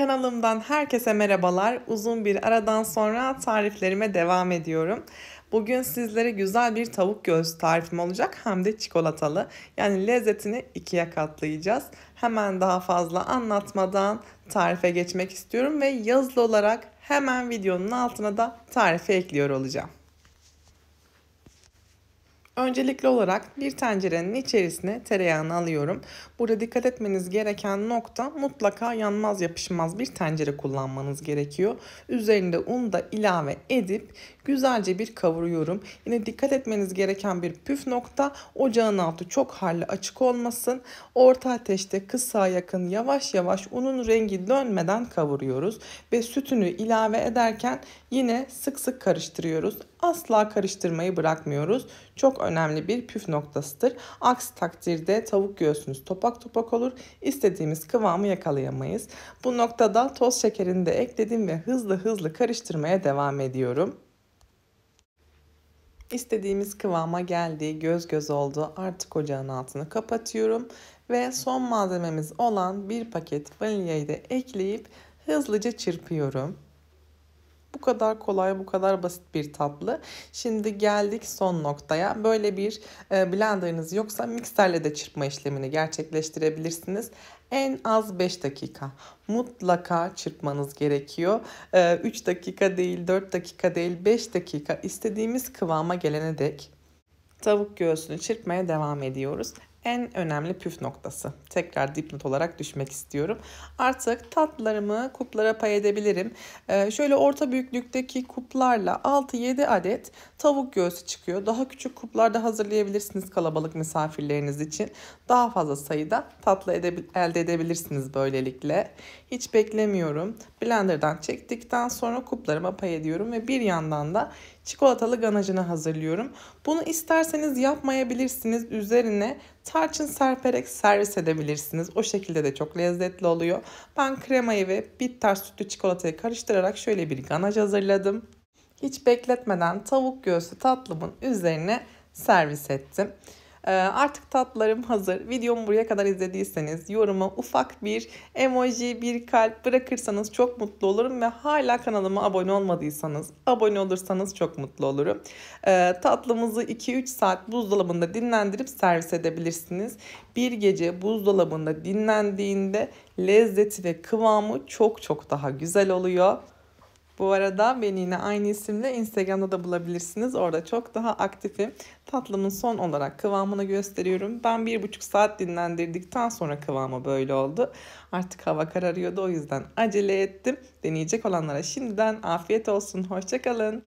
Kanalımdan herkese merhabalar. Uzun bir aradan sonra tariflerime devam ediyorum. Bugün sizlere güzel bir tavuk göğsü tarifim olacak hem de çikolatalı. Yani lezzetini ikiye katlayacağız. Hemen daha fazla anlatmadan tarife geçmek istiyorum ve yazılı olarak hemen videonun altına da tarifi ekliyor olacağım. Öncelikli olarak bir tencerenin içerisine tereyağını alıyorum. Burada dikkat etmeniz gereken nokta mutlaka yanmaz yapışmaz bir tencere kullanmanız gerekiyor. Üzerinde un da ilave edip güzelce bir kavuruyorum. Yine dikkat etmeniz gereken bir püf nokta ocağın altı çok harlı açık olmasın. Orta ateşte kısa yakın yavaş yavaş unun rengi dönmeden kavuruyoruz. Ve sütünü ilave ederken yine sık sık karıştırıyoruz. Asla karıştırmayı bırakmıyoruz. Çok önemli bir püf noktasıdır. Aksi takdirde tavuk göğsünüz topak topak olur. İstediğimiz kıvamı yakalayamayız. Bu noktada toz şekerini de ekledim ve hızlı hızlı karıştırmaya devam ediyorum. İstediğimiz kıvama geldi, göz göz oldu. Artık ocağın altını kapatıyorum ve son malzememiz olan bir paket vanilyayı da ekleyip hızlıca çırpıyorum. Bu kadar kolay, bu kadar basit bir tatlı. Şimdi geldik son noktaya. Böyle bir e, blenderınız yoksa mikserle de çırpma işlemini gerçekleştirebilirsiniz. En az 5 dakika mutlaka çırpmanız gerekiyor. 3 e, dakika değil, 4 dakika değil, 5 dakika istediğimiz kıvama gelene dek tavuk göğsünü çırpmaya devam ediyoruz en önemli püf noktası. Tekrar dipnot olarak düşmek istiyorum. Artık tatlarımı kuplara pay edebilirim. Ee, şöyle orta büyüklükteki kuplarla 6-7 adet tavuk göğsü çıkıyor. Daha küçük kuplarda hazırlayabilirsiniz kalabalık misafirleriniz için. Daha fazla sayıda tatlı edebil elde edebilirsiniz böylelikle. Hiç beklemiyorum. Blender'dan çektikten sonra kuplarıma pay ediyorum ve bir yandan da çikolatalı ganajını hazırlıyorum. Bunu isterseniz yapmayabilirsiniz. Üzerine tarçın serperek servis edebilirsiniz. O şekilde de çok lezzetli oluyor. Ben kremayı ve bitter sütlü çikolatayı karıştırarak şöyle bir ganaj hazırladım. Hiç bekletmeden tavuk göğsü tatlımın üzerine servis ettim. Ee, artık tatlarım hazır. Videomu buraya kadar izlediyseniz yoruma ufak bir emoji, bir kalp bırakırsanız çok mutlu olurum ve hala kanalıma abone olmadıysanız abone olursanız çok mutlu olurum. Ee, tatlımızı 2-3 saat buzdolabında dinlendirip servis edebilirsiniz. Bir gece buzdolabında dinlendiğinde lezzeti ve kıvamı çok çok daha güzel oluyor. Bu arada beni yine aynı isimle Instagram'da da bulabilirsiniz. Orada çok daha aktifim. Tatlımın son olarak kıvamını gösteriyorum. Ben bir buçuk saat dinlendirdikten sonra kıvamı böyle oldu. Artık hava kararıyordu o yüzden acele ettim. Deneyecek olanlara şimdiden afiyet olsun. Hoşçakalın.